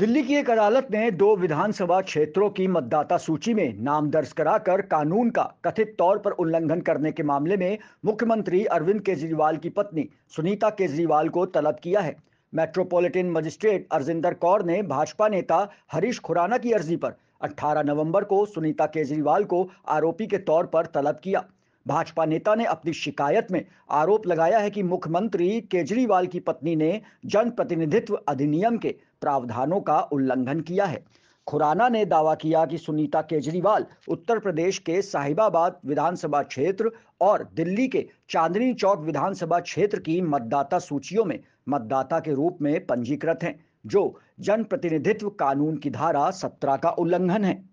दिल्ली की एक अदालत ने दो विधानसभा क्षेत्रों की मतदाता सूची में नाम दर्ज कराकर कानून का कथित तौर पर उल्लंघन करने के मामले में मुख्यमंत्री अरविंद केजरीवाल की पत्नी सुनीता केजरीवाल को तलब किया है मेट्रोपॉलिटन मजिस्ट्रेट अरजिंदर कौर ने भाजपा नेता हरीश खुराना की अर्जी पर 18 नवंबर को सुनीता केजरीवाल को आरोपी के तौर पर तलब किया भाजपा नेता ने अपनी शिकायत में आरोप लगाया है कि मुख्यमंत्री केजरीवाल की पत्नी ने जनप्रतिनिधित्व अधिनियम के प्रावधानों का उल्लंघन किया है खुराना ने दावा किया कि सुनीता केजरीवाल उत्तर प्रदेश के साहिबाबाद विधानसभा क्षेत्र और दिल्ली के चांदनी चौक विधानसभा क्षेत्र की मतदाता सूचियों में मतदाता के रूप में पंजीकृत हैं जो जनप्रतिनिधित्व कानून की धारा सत्रह का उल्लंघन है